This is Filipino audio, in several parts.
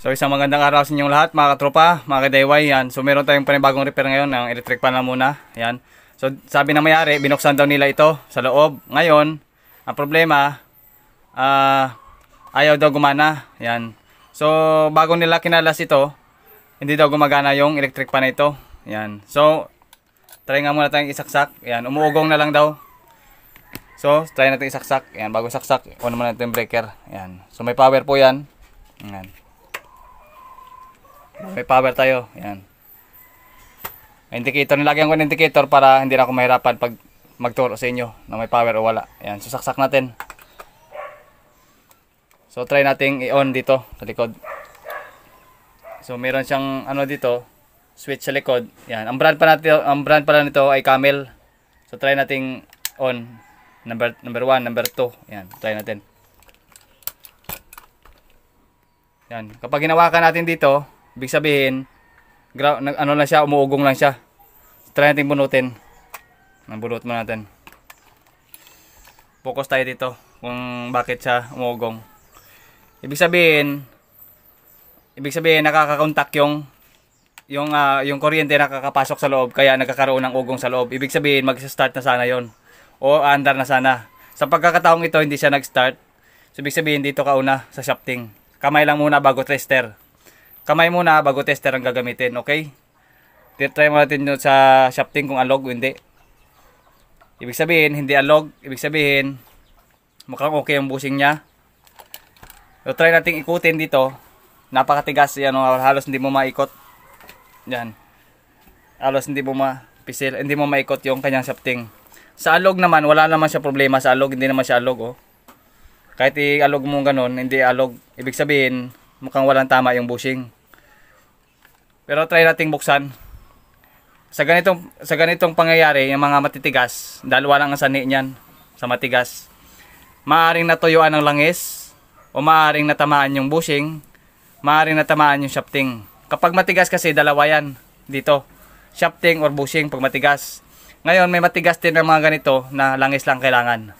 So isang magandang araw sa inyong lahat mga katropa, mga kadayway yan. So meron tayong panibagong repair ngayon ng electric pan lang muna. Yan. So sabi na mayari, binuksan daw nila ito sa loob. Ngayon, ang problema, uh, ayaw daw gumana. Yan. So bago nila kinalas ito, hindi daw gumagana yung electric pan ito. Yan. So try nga muna tayong isaksak. Yan. Umuugong na lang daw. So try natin isaksak. Yan. Bago saksak, on naman natin yung breaker. Yan. So may power po yan. Yan. May power tayo. Ayan. Indicator. Nilagyan ko ng indicator para hindi na ako mahirapan pag magturo sa inyo na may power o wala. Ayan. Susaksak natin. So, try natin i-on dito sa likod. So, meron siyang ano dito, switch sa likod. Yan. Ang brand pa natin, ang brand pala nito ay Camel. So, try natin on number number 1, number 2. Yan, try natin. Yan. Kapag hinawakan natin dito, Ibig sabihin, nag ano lang siya, umuugong lang siya. Try natin bunutin. Nabunot mo natin. Focus tayo dito kung bakit siya umuugong. Ibig sabihin, ibig sabihin nakakakontak yung yung uh, yung kuryente nakakapasok sa loob kaya nagkakaroon ng ugong sa loob. Ibig sabihin magsa-start na sana 'yon o andar na sana. Sa pagkakataong ito hindi siya nag-start. So ibig sabihin dito kauna sa shafting. Kamay lang muna bago tester kamay muna bago tester ang gagamitin, okay? Try mo natin yun sa shafting kung alog o hindi. Ibig sabihin, hindi alog. Ibig sabihin, mukhang okay ang busing niya. So, try natin ikutin dito. Napakatigas. Yan, oh. halos hindi mo maikot. Yan. Halos hindi mo mapisil. Hindi mo maikot yung kanyang shafting. Sa alog naman, wala naman siya problema sa alog. Hindi naman siya alog, oh. Kahit i-alog mo ganun, hindi alog. Ibig sabihin, mukhang walang tama yung bushing. Pero try nating buksan. Sa ganitong sa ganitong pangyayari, yung mga matitigas, dahil wala nang sani niyan sa matigas. Maaring natuyuan ng langis o maaring natamaan yung bushing, maaring natamaan yung shafting. Kapag matigas kasi dalawa yan dito, shafting or bushing pag matigas. Ngayon may matigas din ng mga ganito na langis lang kailangan.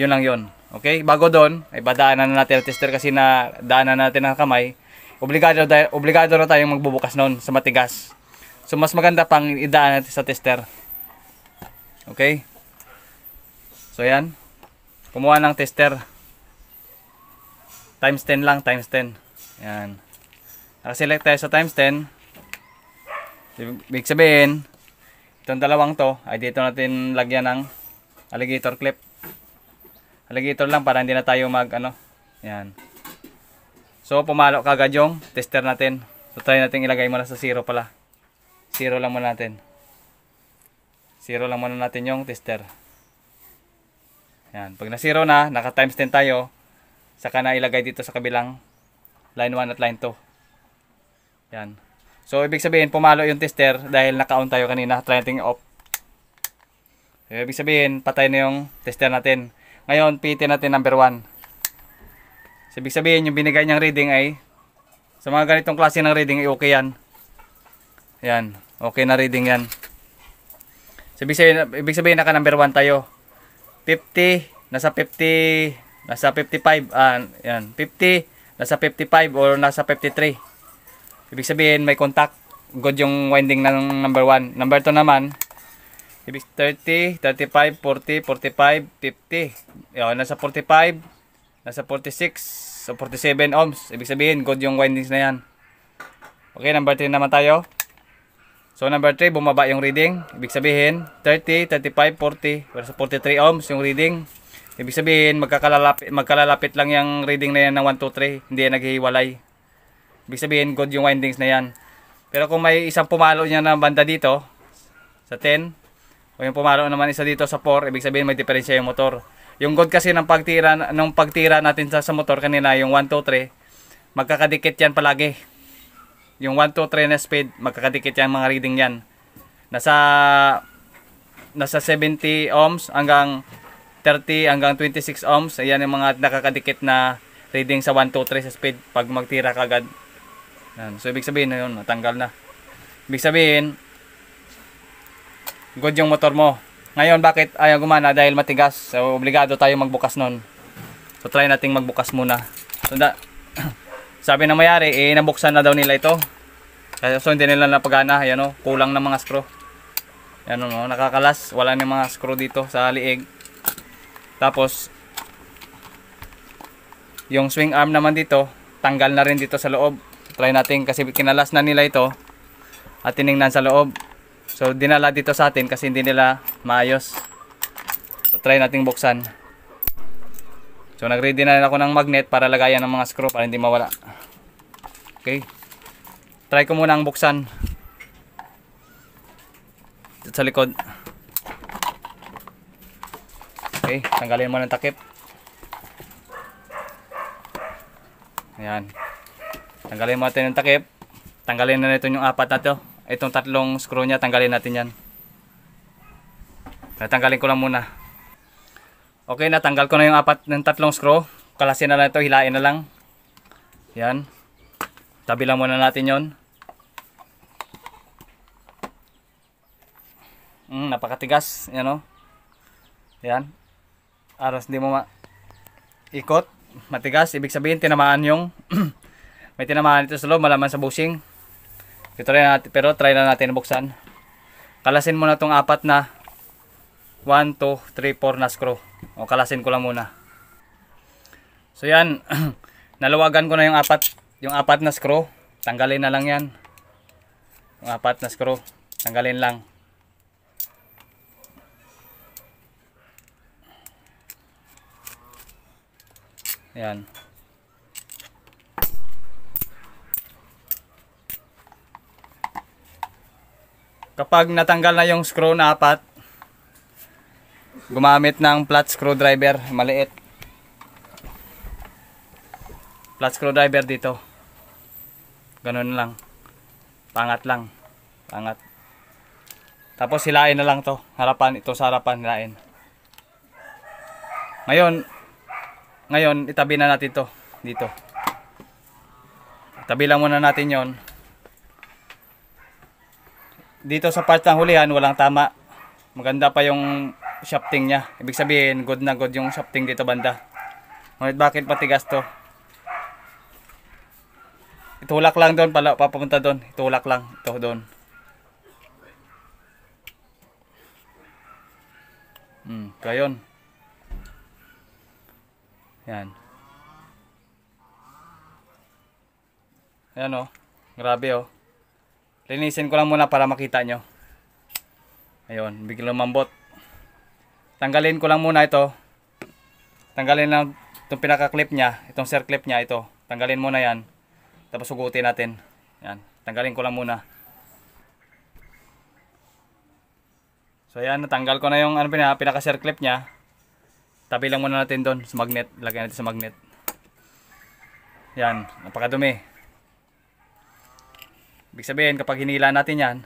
Yun lang yun. Okay, bago doon, ay badaanan na natin tester kasi na daanan natin ang kamay. Obligado, obligado na tayong magbubukas noon sa matigas. So, mas maganda pang idaan natin sa tester. Okay? So, yan. Kumuha ng tester. Times 10 lang, times 10. Yan. Naka-select tayo sa times 10. Big sabihin, itong dalawang to, ay dito natin lagyan ng alligator clip alligator lang para hindi na tayo mag ano yan so pumalo kagad yung tester natin so try natin ilagay muna sa zero pala zero lang muna natin zero lang muna natin yung tester yan pag na zero na naka times 10 tayo saka na ilagay dito sa kabilang line 1 at line 2 yan so ibig sabihin pumalo yung tester dahil naka on tayo kanina try natin off ibig sabihin patay na yung tester natin ngayon, PT natin number 1. So, ibig sabihin, yung binigay niyang reading ay, sa mga ganitong klase ng reading ay okay yan. Yan, okay na reading yan. So, ibig sabihin, ibig sabihin naka number 1 tayo. 50, nasa 50, nasa 55, ah, yan, 50, nasa 55 or nasa 53. Ibig sabihin, may contact. Good yung winding ng number 1. Number 2 naman, Ibig 30, 35, 40, 45, 50. Yan, nasa 45, nasa 46, so 47 ohms. Ibig sabihin, good yung windings na yan. Okay, number 3 naman tayo. So number 3, bumaba yung reading. Ibig sabihin, 30, 35, 40, versus 43 ohms yung reading. Ibig sabihin, magkakalalapit, magkalalapit lang yung reading na yan ng 1, 2, 3. Hindi naghihiwalay. Ibig sabihin, good yung windings na yan. Pero kung may isang pumalo niya na banda dito, sa 10, o yung pumalo naman isa dito sa 4 ibig sabihin may diferensya yung motor yung god kasi ng pagtira ng pagtira natin sa, sa motor kanina yung 1 2 3 magkakadikit yan palagi yung 1 2 3 na speed magkakadikit yan mga reading yan nasa nasa 70 ohms hanggang 30 hanggang 26 ohms ayan yung mga nakakadikit na reading sa 1 2 3 sa speed pag magtira kagad yan. so ibig sabihin na yun natanggal na ibig sabihin good yung motor mo. Ngayon, bakit ayaw gumana? Dahil matigas. So, obligado tayo magbukas nun. So, try nating magbukas muna. So, da sabi na mayari, eh, nabuksan na daw nila ito. So, hindi nila napagana. Ayan o, oh, kulang ng mga screw. Ayan o, oh, nakakalas. Wala na mga screw dito sa liig. Tapos, yung swing arm naman dito, tanggal na rin dito sa loob. Try natin kasi kinalas na nila ito. At tiningnan sa loob. So dinala dito sa atin kasi hindi nila maayos. So try nating buksan. So nagready na ako ng magnet para lagayan ng mga screw para hindi mawala. Okay. Try ko muna ang buksan. Dito sa likod. Okay, tanggalin mo ng takip. Ayan. Tanggalin mo natin yung takip. Tanggalin na nito yung apat na to itong tatlong screw niya tanggalin natin yan natanggalin ah, ko lang muna okay natanggal ko na yung apat ng tatlong screw kalasin na lang ito hilain na lang yan tabi lang muna natin yon mm, napakatigas yan o yan aras hindi mo ma ikot matigas ibig sabihin tinamaan yung may tinamaan ito sa loob malaman sa busing pero try na natin, pero try na natin buksan. Kalasin muna tong apat na 1, 2, 3, 4 na screw. O kalasin ko lang muna. So yan, naluwagan ko na yung apat, yung apat na screw. Tanggalin na lang yan. Yung apat na screw, tanggalin lang. Ayan. kapag natanggal na yung screw na apat gumamit ng flat screwdriver maliit flat screwdriver dito ganun lang pangat lang pangat tapos hilain na lang to harapan ito sa harapan hilain ngayon ngayon itabi na natin to dito itabi lang muna natin yon dito sa part ng hulihan, walang tama. Maganda pa yung shafting niya. Ibig sabihin, good na good yung shafting dito banda. Ngunit bakit patigas to? Itulak lang doon pala, papunta doon. Itulak lang, ito doon. Hmm, kayon. Yan. Ayan Oh. Grabe o. Oh. Linisin ko lang muna para makita nyo. Ayun, biglang mambot. Tanggalin ko lang muna ito. Tanggalin lang itong pinaka-clip niya. Itong sir clip niya, ito. Tanggalin muna yan. Tapos sugutin natin. Yan, tanggalin ko lang muna. So ayan, natanggal ko na yung ano pinaka sir clip niya. Tabi lang muna natin doon sa magnet. Lagay natin sa magnet. Yan, napakadumi. Ibig sabihin, kapag hinila natin yan,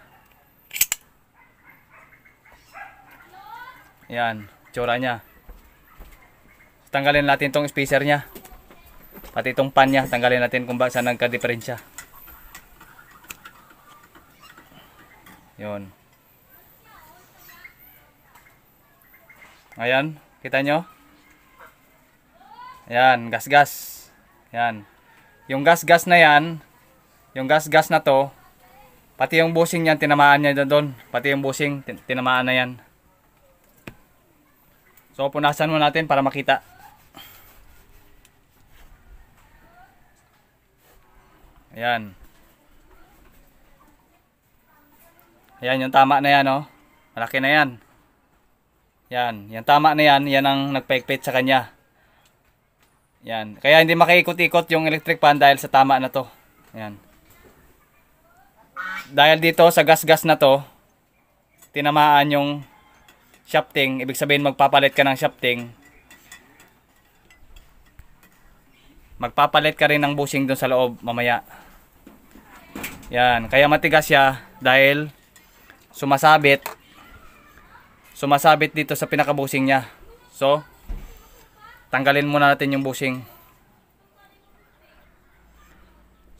yan, tsura niya. Tanggalin natin tong spacer niya. Pati itong pan niya, tanggalin natin kung ba saan nagka-diferensya. yon Ayan, kita nyo? Ayan, gas-gas. Ayan. Yung gas-gas na yan, yung gas-gas na to, Pati yung busing niyan, tinamaan niya doon. Pati yung busing, tinamaan na yan. So, punasan mo natin para makita. Ayan. Ayan, yung tama na yan, oh. Malaki na yan. Yan, yung tama na yan, yan ang nagpaikpit sa kanya. Yan, kaya hindi makaikot-ikot yung electric fan dahil sa tama na to. Yan dahil dito sa gas-gas na to, tinamaan yung shafting, ibig sabihin magpapalit ka ng shafting. Magpapalit ka rin ng bushing doon sa loob mamaya. Yan, kaya matigas siya dahil sumasabit sumasabit dito sa pinaka bushing niya. So, tanggalin muna natin yung bushing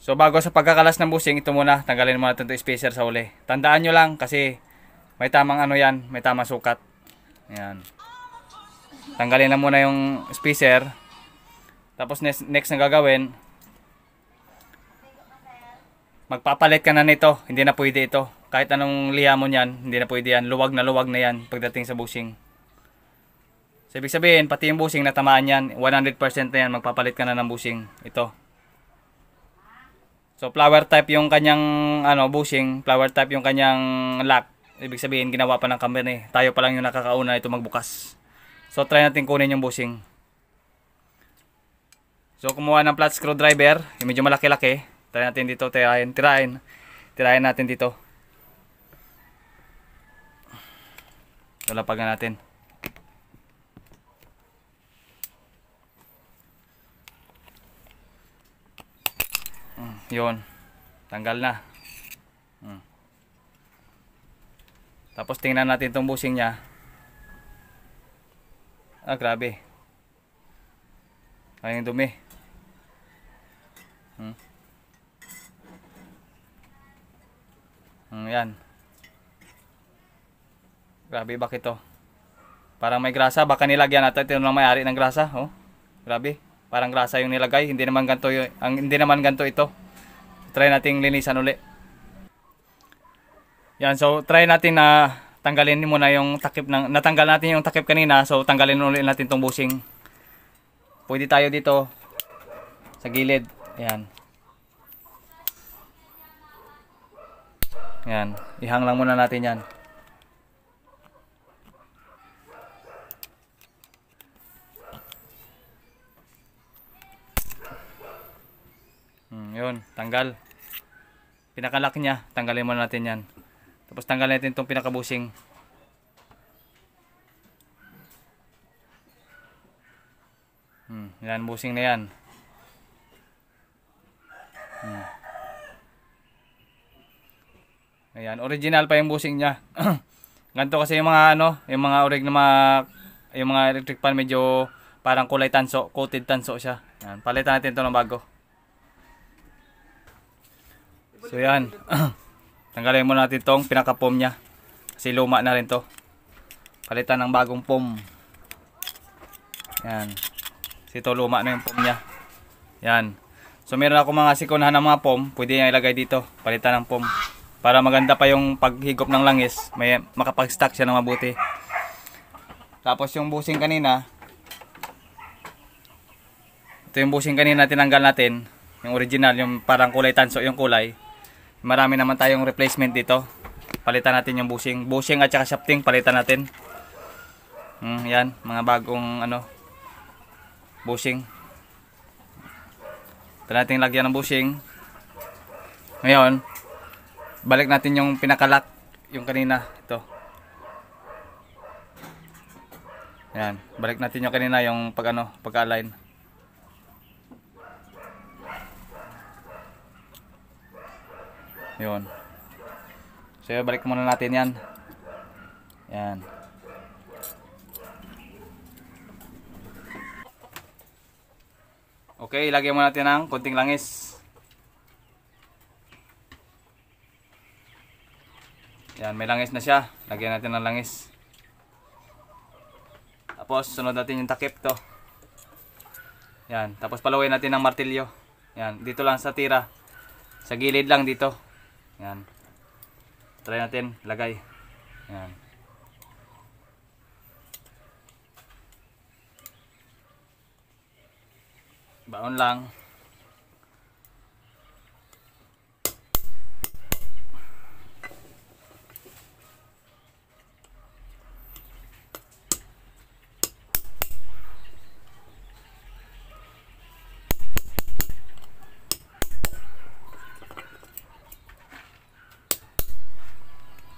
So bago sa pagkakalas ng busing, ito muna, tanggalin muna itong spacer sa uli. Tandaan nyo lang kasi may tamang ano yan, may tamang sukat. Ayan. Tanggalin na muna yung spacer. Tapos next, next na gagawin, magpapalit ka na nito. Hindi na pwede ito. Kahit anong lihamon yan, hindi na pwede yan. Luwag na luwag na yan pagdating sa busing. So, ibig sabihin, pati yung busing natamaan yan, 100% na yan, magpapalit ka na ng busing. Ito. So flower type yung kanyang ano bushing, flower type yung kanyang lock. Ibig sabihin ginawa pa ng eh. Tayo pa lang yung nakakauna nito magbukas. So try natin kunin yung bushing. So kumuha ng flat screwdriver, yung medyo malaki-laki. Try natin dito, tirahin, tirahin. Tirahin natin dito. Lalapag na natin. Yun. Tanggal na. Hmm. Tapos tingnan natin itong busing niya. Ah, grabe. Ay, yung dumi. Hmm. Hmm, yan. Grabe, bakit to? Parang may grasa. Baka nilagyan natin. Ito lang may-ari ng grasa. Oh. Grabe. Parang grasa yung nilagay. Hindi naman ganto yung, ang, hindi naman ganto ito try nating linisan uli. Yan, so try natin na tanggalin muna yung takip ng natanggal natin yung takip kanina, so tanggalin ulit natin tong bushing. Pwede tayo dito sa gilid. Yan. Yan, ihang lang muna natin 'yan. Hmm, yun, tanggal pinakalak niya, tanggalin muna natin yan. Tapos tanggalin natin itong pinakabusing. Hmm, yan, busing na yan. Hmm. Ayan, original pa yung busing niya. Ganto kasi yung mga ano, yung mga orig na mga, yung mga electric pan medyo parang kulay tanso, coated tanso siya. Yan, palitan natin ito ng bago. So yan. Tanggalin muna natin tong pinaka-foam niya. Kasi luma na rin to. Palitan ng bagong foam. Yan. Kasi ito luma na yung foam niya. Yan. So meron ako mga sikunahan ng mga foam. Pwede niya ilagay dito. Palitan ng foam. Para maganda pa yung paghigop ng langis. May makapag-stack siya ng mabuti. Tapos yung busing kanina. Ito yung busing kanina tinanggal natin. Yung original. Yung parang kulay tanso yung kulay marami naman tayong replacement dito palitan natin yung bushing bushing at saka shafting palitan natin mm, yan mga bagong ano bushing ito natin lagyan ng bushing ngayon balik natin yung pinakalak yung kanina ito yan balik natin yung kanina yung pag ano pag align Yun. So, balik muna natin yan. Yan. Okay, ilagay muna natin ng kunting langis. Yan, may langis na siya. Lagyan natin ng langis. Tapos, sunod natin yung takip to. Yan, tapos palawin natin ng martilyo. Yan, dito lang sa tira. Sa gilid lang dito. Yan. Try natin, lagay. Yan. Baon lang.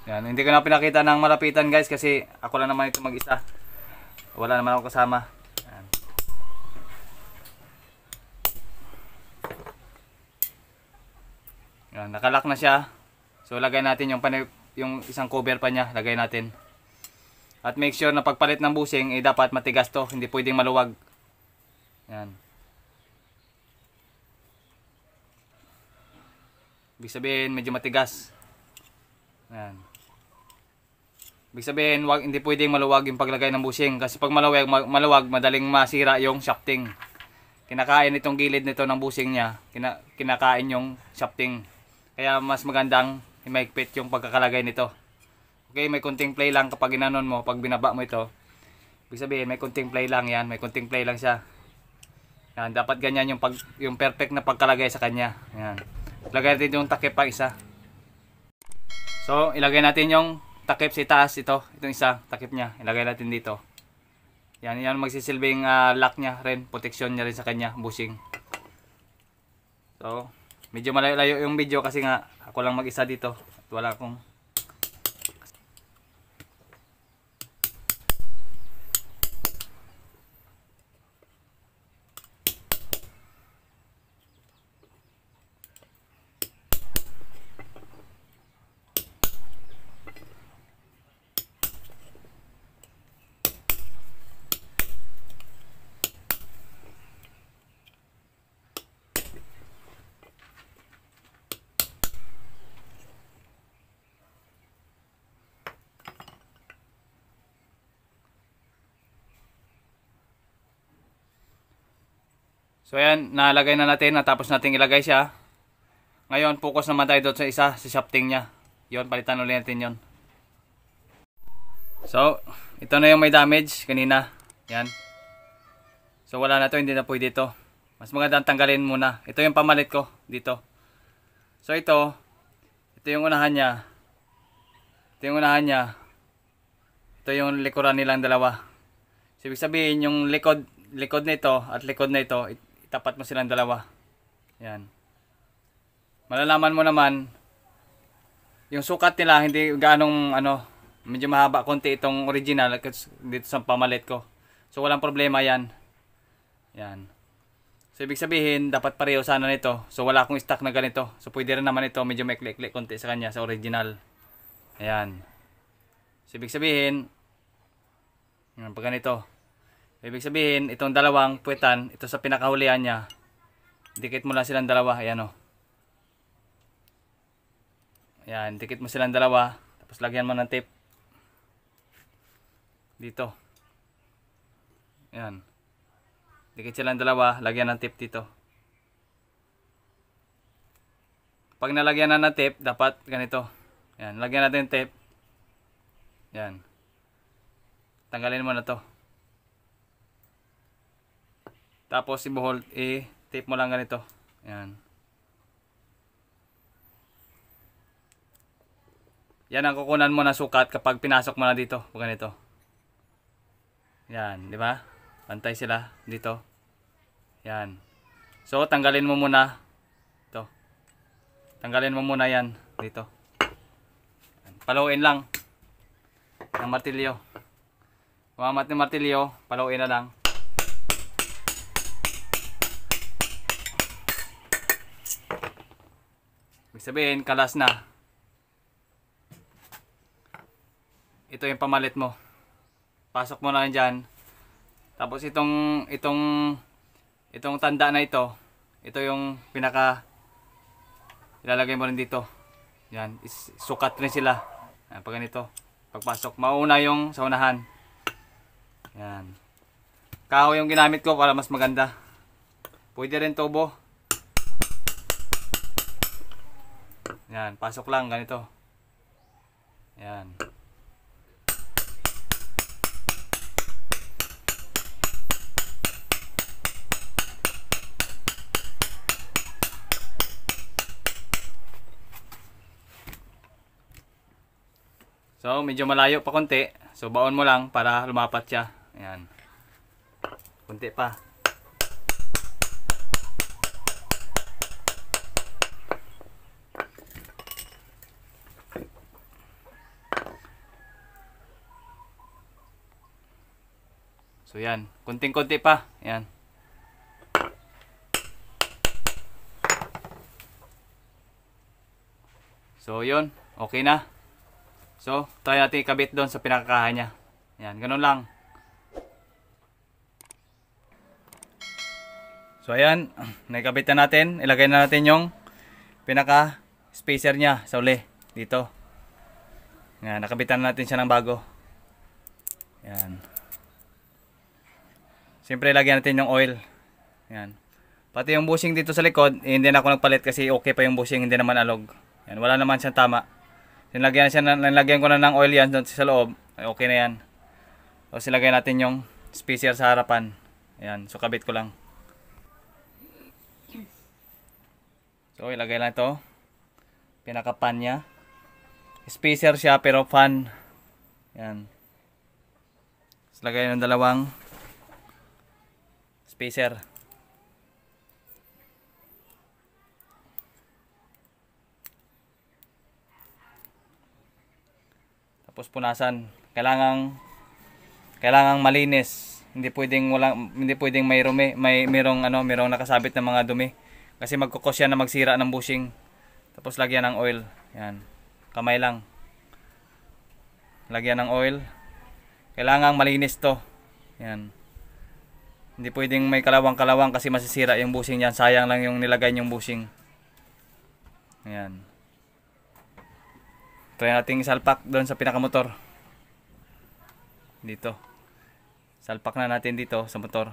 Yan, hindi ko na pinakita ng malapitan guys kasi ako lang naman ito mag-isa. Wala naman ako kasama. Yan. Yan, nakalak na siya. So lagay natin yung yung isang cover pa niya, lagay natin. At make sure na pagpalit ng busing, eh, dapat matigas to, hindi pwedeng maluwag. Yan. Ibig sabihin, medyo matigas. Yan. Ibig sabihin, wag, hindi pwedeng maluwag yung paglagay ng bushing. Kasi pag maluwag, maluwag madaling masira yung shafting. Kinakain itong gilid nito ng bushing niya. Kina, kinakain yung shafting. Kaya mas magandang maigpit yung pagkakalagay nito. Okay, may kunting play lang kapag ginanon mo, pag binaba mo ito. Ibig sabihin, may kunting play lang yan. May kunting play lang siya. Yan, dapat ganyan yung, pag, yung perfect na pagkalagay sa kanya. Yan. Lagay natin yung takip pa isa. So, ilagay natin yung takip sa itaas ito. Itong isa, takip niya. Ilagay natin dito. Yan, yan magsisilbing uh, lock niya rin. Protection niya rin sa kanya, bushing. So, medyo malayo-layo yung video kasi nga ako lang mag-isa dito. At wala akong So ayan, nalagay na natin. Natapos natin ilagay siya. Ngayon, focus naman tayo doon sa isa, sa shafting niya. Yon, palitan ulit natin yon. So, ito na yung may damage kanina. Yan. So wala na to, hindi na pwede ito. Mas maganda tanggalin muna. Ito yung pamalit ko dito. So ito, ito yung unahan niya. Ito yung unahan niya. Ito yung likuran nilang dalawa. So ibig sabihin, yung likod, likod nito at likod nito, Itapat mo silang dalawa. Yan. Malalaman mo naman, yung sukat nila, hindi ganong ano, medyo mahaba konti itong original dito sa pamalit ko. So, walang problema yan. Yan. So, ibig sabihin, dapat pareho sana nito. So, wala akong stock na ganito. So, pwede rin naman ito, medyo may klik konti sa kanya, sa original. Ayan. So, ibig sabihin, yan, pag ganito, Ibig sabihin, itong dalawang puwetan, ito sa pinakahulihan niya, dikit mo lang silang dalawa. Ayan o. Ayan, dikit mo silang dalawa. Tapos lagyan mo ng tape. Dito. Ayan. Dikit silang dalawa, lagyan ng tape dito. Pag nalagyan na ng tape, dapat ganito. Ayan, lagyan natin tape. Ayan. Tanggalin mo na to. Tapos ibuhold, i-tape eh, mo lang ganito. Ayan. Yan ang kukunan mo na sukat kapag pinasok mo na dito. Ganito. Yan, di ba? Pantay sila dito. Yan. So, tanggalin mo muna. Ito. Tanggalin mo muna yan. Dito. Paluin lang. Ng martilyo. Kumamat ni martilyo, paluin na lang. Ibig sabihin, kalas na. Ito yung pamalit mo. Pasok mo na lang dyan. Tapos itong, itong, itong tanda na ito, ito yung pinaka, ilalagay mo rin dito. Yan, is, sukat rin sila. Yan, pag ganito. Pagpasok, mauna yung sa unahan. Yan. Kahoy yung ginamit ko para mas maganda. Pwede rin tubo. Yan, pasok lang ganito. Yan. So, medyo malayo pa konti. So, baon mo lang para lumapat siya. Ayan. Konti pa. So, yan. Kunting-kunti pa. Yan. So, yun. Okay na. So, try natin ikabit doon sa pinakakahan niya. Yan. Ganun lang. So, ayan. Nagkabit na natin. Ilagay na natin yung pinaka spacer niya sa uli. Dito. Nga, nakabitan na natin siya ng bago. Yan. Siyempre, lagyan natin yung oil. Yan. Pati yung bushing dito sa likod, eh, hindi na ako nagpalit kasi okay pa yung bushing, hindi naman alog. Yan, wala naman siyang tama. Nilagyan, siya, nilagyan ko na ng oil yan sa loob. Okay na yan. O ilagay natin yung spacer sa harapan. Ayan, so kabit ko lang. So ilagay lang ito. Pinaka-pan niya. Spacer siya pero fan. Ayan. Tapos ng dalawang spacer. Tapos punasan. kailangan kailangan malinis. Hindi pwedeng walang hindi pwedeng may rumi, may merong ano, merong nakasabit na mga dumi kasi magkokos yan na magsira ng bushing. Tapos lagyan ng oil. Yan. Kamay lang. Lagyan ng oil. Kailangang malinis 'to. Yan. Hindi pwedeng may kalawang-kalawang kasi masisira yung busing niyan. Sayang lang yung nilagay yung busing. Ayan. Try natin salpak doon sa pinakamotor. Dito. Salpak na natin dito sa motor.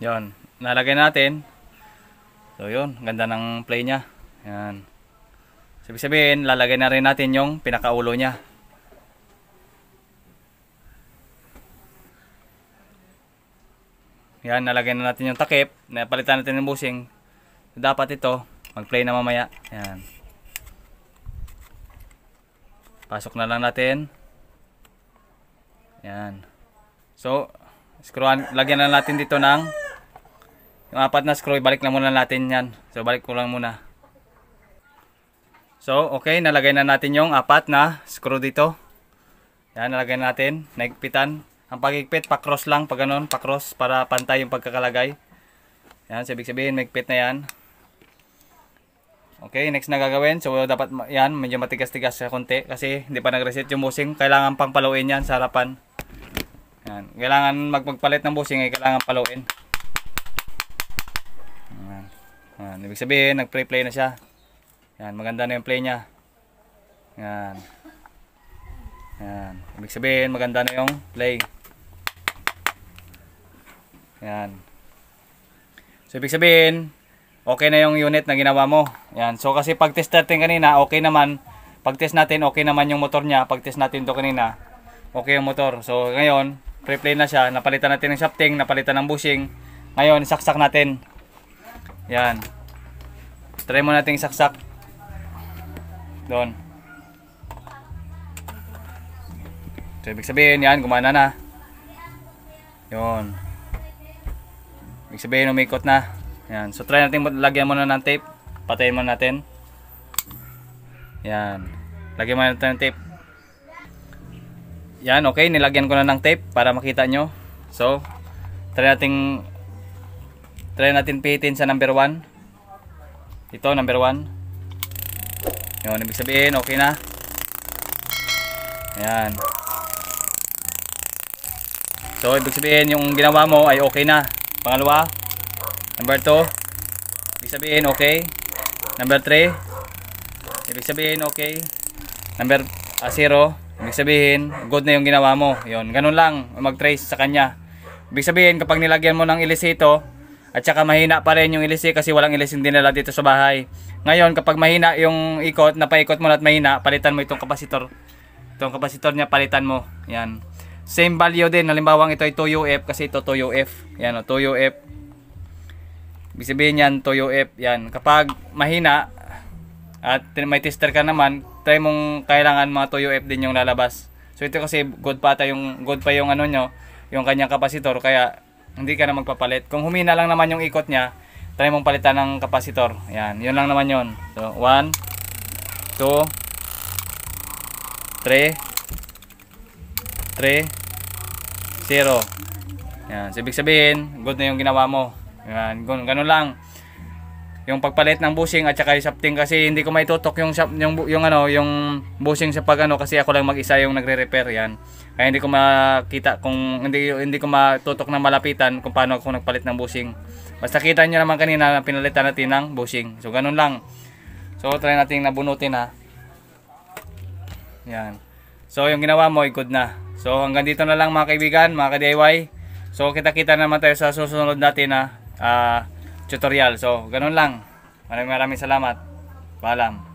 Yon, nalagay natin. So yun, ganda ng play niya. Yan. Sabi sabihin, lalagay na rin natin yung pinakaulo niya. Yan, nalagay na natin yung takip. Napalitan natin yung bushing Dapat ito, mag-play na mamaya. Yan. Pasok na lang natin. Yan. So, screwan, lagyan na natin dito ng yung apat na screw, balik na muna natin yan. So, balik ko lang muna. So, okay, nalagay na natin yung apat na screw dito. Yan, nalagay na natin. Nagpitan. Ang pagigpit, pa-cross lang, pa ganun, pa-cross para pantay yung pagkakalagay. Yan, so sabihin, magpit na yan. Okay, next na gagawin. So, dapat yan, medyo matigas-tigas sa konti kasi hindi pa nag-reset yung bushing. Kailangan pang paluin yan sa harapan. Yan. Kailangan magpagpalit ng bushing ay eh, kailangan paluin. Yan. Yan. Ibig sabihin, nag preplay na siya. Yan, maganda na yung play niya. Yan. Yan. Ibig sabihin, maganda na yung play. Yan. So, ibig sabihin, okay na yung unit na ginawa mo. Yan. So, kasi pag-test natin kanina, okay naman. Pag-test natin, okay naman yung motor niya. Pag-test natin to kanina, okay yung motor. So, ngayon, pre-play na siya. Napalitan natin ng shafting, napalitan ng bushing. Ngayon, saksak natin. Yan. Try mo natin saksak. Doon. So, ibig sabihin, yan, gumana na. Yun. Ibig sabihin umikot na. Ayan. So try natin lagyan muna ng tape. Patayin muna natin. Ayan. Lagyan muna natin ng tape. Ayan. okay. Nilagyan ko na ng tape para makita nyo. So, try natin try natin pihitin sa number 1. Ito, number 1. Yun, ibig sabihin, okay na. Ayan. So, ibig sabihin, yung ginawa mo ay okay na. Pangalawa, number 2, ibig sabihin okay. Number 3, ibig sabihin okay. Number 0, uh, ah, ibig sabihin good na yung ginawa mo. Yun, ganun lang mag-trace sa kanya. Ibig sabihin kapag nilagyan mo ng ilis ito, at saka mahina pa rin yung ilisi kasi walang ilis yung dinala dito sa bahay. Ngayon, kapag mahina yung ikot, napaikot mo na at mahina, palitan mo itong kapasitor. Itong kapasitor niya, palitan mo. Yan. Same value din. Halimbawa ito ay 2UF kasi ito 2UF. Yan o, 2UF. Ibig sabihin yan, 2UF. Yan. Kapag mahina at may tester ka naman, try mong kailangan mga 2UF din yung lalabas. So ito kasi good pa ta yung good pa yung ano nyo, yung kanyang kapasitor kaya hindi ka na magpapalit. Kung humina lang naman yung ikot niya, try mong palitan ng kapasitor. Yan, yun lang naman yun. So 1 2 3 3, 0. Yan. So, ibig sabihin, good na yung ginawa mo. Yan. Ganun lang. Yung pagpalit ng bushing at saka yung shafting kasi hindi ko maitutok yung, yung, yung, ano, yung bushing sa pag ano kasi ako lang mag-isa yung nagre-repair yan. Kaya hindi ko makita kung hindi, hindi ko matutok na malapitan kung paano ako nagpalit ng bushing. Basta kita nyo naman kanina na pinalitan natin ng bushing. So ganun lang. So try natin nabunutin ha. Yan. So yung ginawa mo, ay good na. So hanggang dito na lang mga kaibigan, mga ka-DIY. So kita-kita naman tayo sa susunod natin na uh, tutorial. So ganun lang. Maraming maraming salamat. Paalam.